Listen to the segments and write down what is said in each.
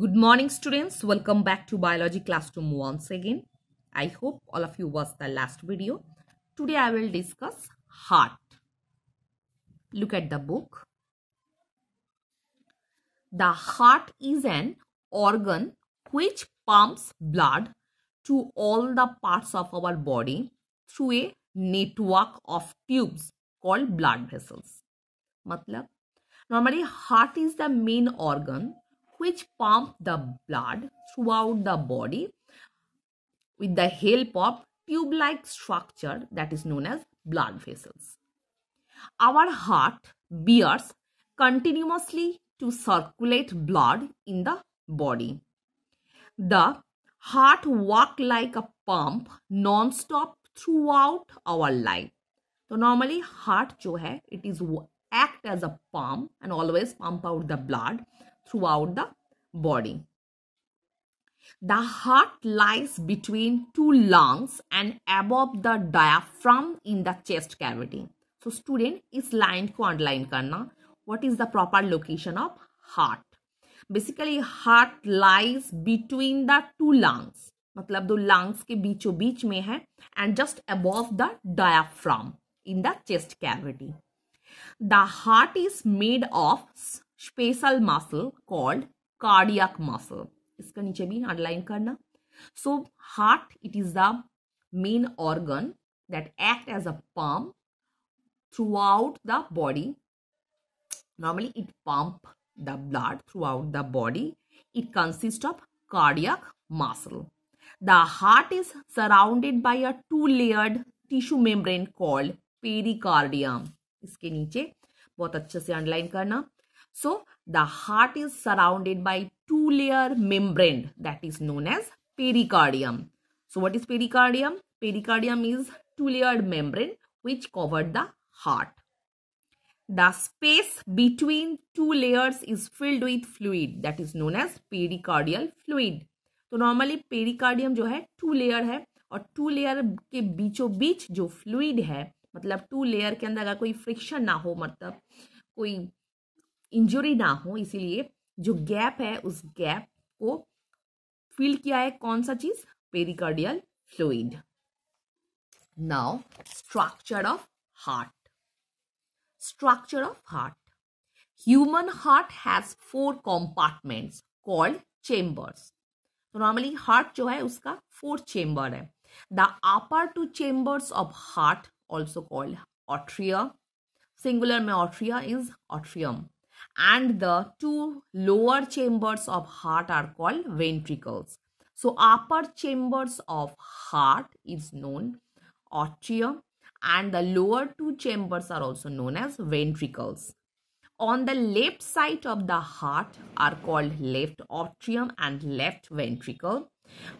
Good morning students, welcome back to biology classroom once again. I hope all of you watched the last video. Today I will discuss heart. Look at the book. The heart is an organ which pumps blood to all the parts of our body through a network of tubes called blood vessels. Matlab, normally heart is the main organ which pump the blood throughout the body with the help of tube-like structure that is known as blood vessels. Our heart bears continuously to circulate blood in the body. The heart work like a pump non-stop throughout our life. So normally heart jo hai, it is act as a pump and always pump out the blood throughout the body. The heart lies between two lungs and above the diaphragm in the chest cavity. So student is line को underline karna. What is the proper location of heart? Basically heart lies between the two lungs. मतलब दो lungs के बीचों बीच में है and just above the diaphragm in the chest cavity. The heart is made of special muscle called cardiac muscle इसका नीचे भी underline करना so heart it is the main organ that act as a pump throughout the body normally it pump the blood throughout the body it consist of cardiac muscle the heart is surrounded by a two layered tissue membrane called pericardium इसके नीचे बहुत अच्छे से underline करना So the heart is surrounded by two layer membrane that is known as pericardium. So what is pericardium? Pericardium is two layered membrane which covered the heart. The space between two layers is filled with fluid that is known as pericardial fluid. so normally pericardium jo hai two layer hai और two layer के बीचों बीच जो fluid है मतलब to layer के अंदर अगर कोई फ्रिक्शन ना हो मतलब कोई इंजुरी ना हो इसीलिए जो गैप है उस गैप को फिल किया है कौन सा चीज pericardial fluid now structure of heart structure of heart human heart has four compartment called chambers तो नॉर्मली हार्ट जो है उसका फोर चेम्बर है the upper two chambers of heart also called atria singular में atria is atrium and the two lower chambers of heart are called ventricles. So upper chambers of heart is known atrium and the lower two chambers are also known as ventricles. On the left side of the heart are called left atrium and left ventricle.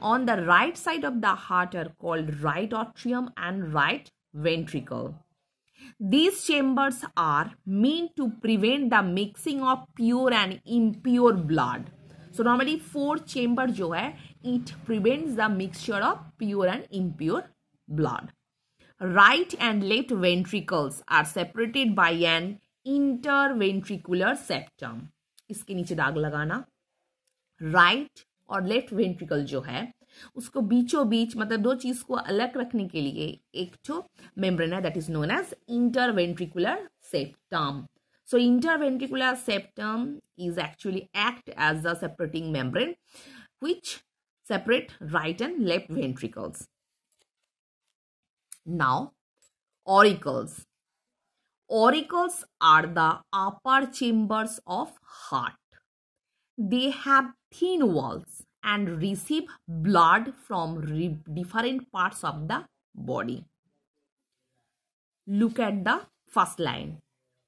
On the right side of the heart are called right atrium and right ventricle. These chambers are meant to prevent the mixing of pure and impure blood. So normally four chamber जो है it prevents the mixture of pure and impure blood. Right and left ventricles are separated by an interventricular septum. इसके नीचे दाग लगाना right right और left ventricle जो है उसको बीचों बीच मतलब दो चीज को अलग रखने के लिए एक जो मेम्ब्रेन है that is known as interventricular septum so interventricular septum is actually act as the separating membrane which separate right and left ventricles now auricles auricles are the upper chambers of heart they have thin walls and receive blood from different parts of the body. Look at the first line.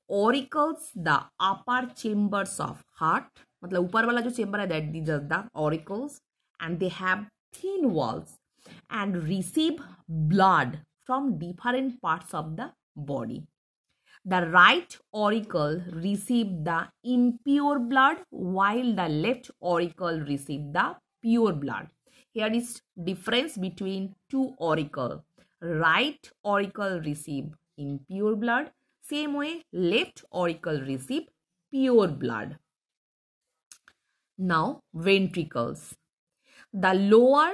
Oracles, the upper chambers of heart. मतलब ऊपर वाला जो chamber है that is the oracles, and they have thin walls and receive blood from different parts of the body. The right auricle receive the impure blood while the left auricle receive the pure blood. Here is difference between two auricle. Right auricle receive impure blood. Same way left auricle receive pure blood. Now ventricles. The lower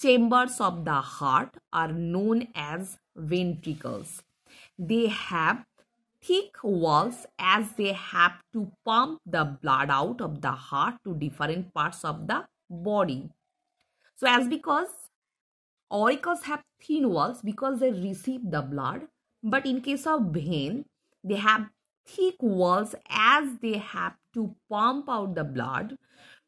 chambers of the heart are known as ventricles. They have thick walls as they have to pump the blood out of the heart to different parts of the body. So as because auricles have thin walls because they receive the blood, but in case of vein, they have thick walls as they have to pump out the blood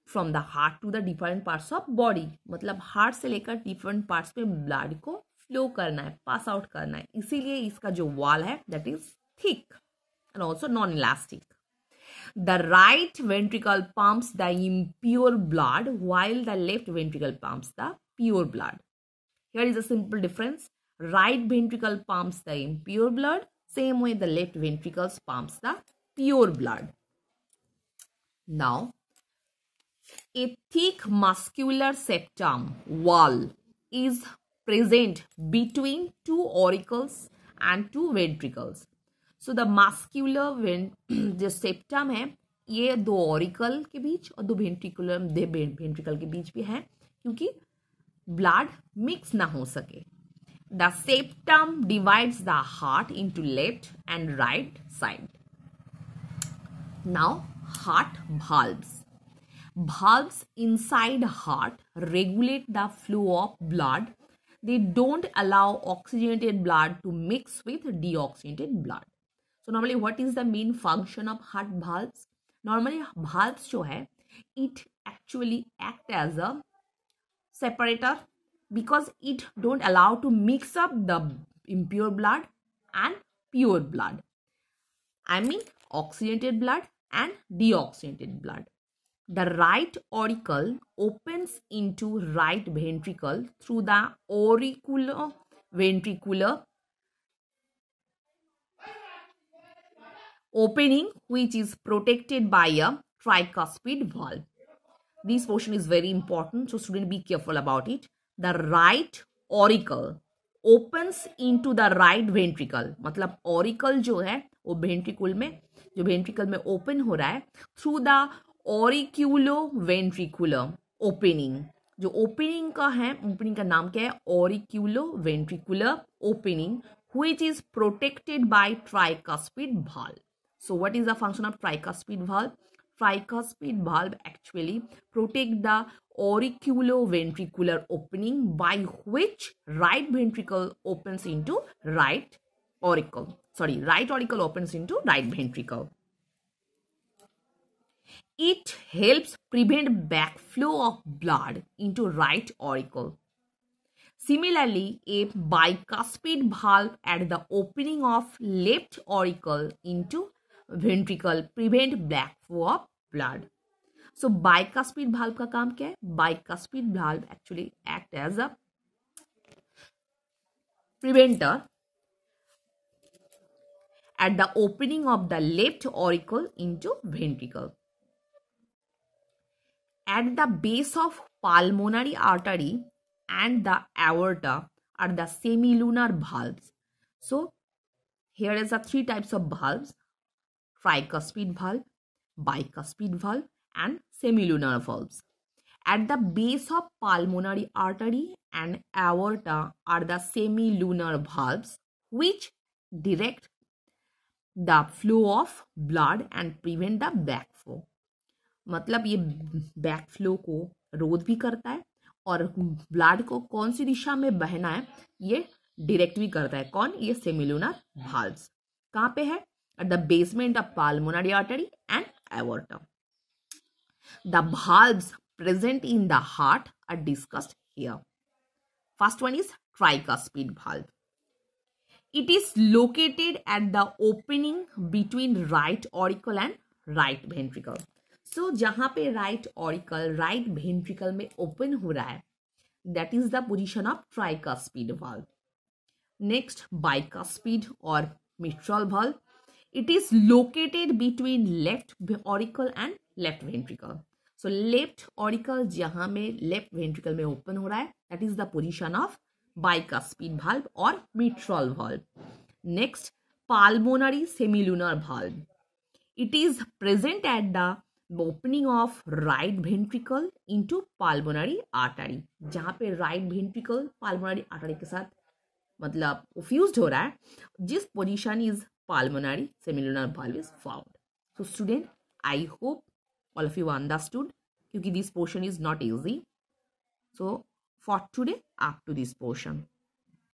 from the heart to the different parts of body. मतलब heart से लेकर different parts में blood को flow करना है, pass out करना है. इसीलिए इसका जो wall है, that is thick and also non-elastic. The right ventricle pumps the impure blood while the left ventricle pumps the pure blood. Here is a simple difference. Right ventricle pumps the impure blood. Same way the left ventricle pumps the pure blood. Now, a thick muscular septum wall is present between two auricles and two ventricles. So the muscular जो septum है ये दो Oracle के बीच और दो ventricular ventricle के बीच भी है क्योंकि ब्लड मिक्स ना हो सके the septum divides the heart into left and right side now heart valves valves inside heart regulate the flow of blood they don't allow oxygenated blood to mix with deoxygenated blood so normally what is the main function of heart valves normally valves show hai it actually act as a separator because it don't allow to mix up the impure blood and pure blood i mean oxygenated blood and deoxygenated blood the right auricle opens into right ventricle through the auriculoventricular opening which is protected by a tricuspid valve. This portion is very important, so student be careful about it. The right auricle opens into the right ventricle. matlab auricle jo hai wo ventricle mein jo ventricle mein open ho raha hai through the auriculo auriculoventricular opening. जो opening का है opening का नाम क्या है ventricular opening which is protected by tricuspid valve So what is the function of tricuspid valve? Tricuspid valve actually protect the auriculoventricular opening by which right ventricle opens into right auricle. Sorry, right auricle opens into right ventricle. It helps prevent backflow of blood into right auricle. Similarly, a bicuspid valve at the opening of left auricle into ventricle prevent black flow blood. So bicuspid bicuspid valve का काम क्या है bicuspid valve actually act at the opening of the left auricle into ventricle. At the base of pulmonary artery and the aorta are the semilunar valves. So here is the three types of valves. Speed valve speed valve and semilunar valve at the base of pulmonary artery and aorta are the semilunar valve which direct the flow of blood and prevent the back flow मतलब ये back flow को रोध भी करता है और blood को कौन सी दिशा में बहना है ये डायरेक्ट भी करता है कौन ये सेमिलुनर भाल्स कहाँ पे है at the basement of pulmonary artery and aorta. The valves present in the heart are discussed here. First one is tricuspid valve. It is located at the opening between right auricle and right ventricle. so, जहाँ पे right auricle right ventricle में open हो रहा है that is the position of tricuspid valve. Next, bicuspid or mitral valve. it is located between left auricle and left ventricle so left auricle जहां में left ventricle में open हो रहा है that is the position of bicuspid valve or mitral valve next pulmonary semilunar valve it is present at the opening of right ventricle into pulmonary artery जहां पे right ventricle pulmonary artery के साथ मतलब fuse हो रहा है जिस position is pulmonary semilunar valve is found. So student, I hope all of you understood because this portion is not easy. So for today up to this portion.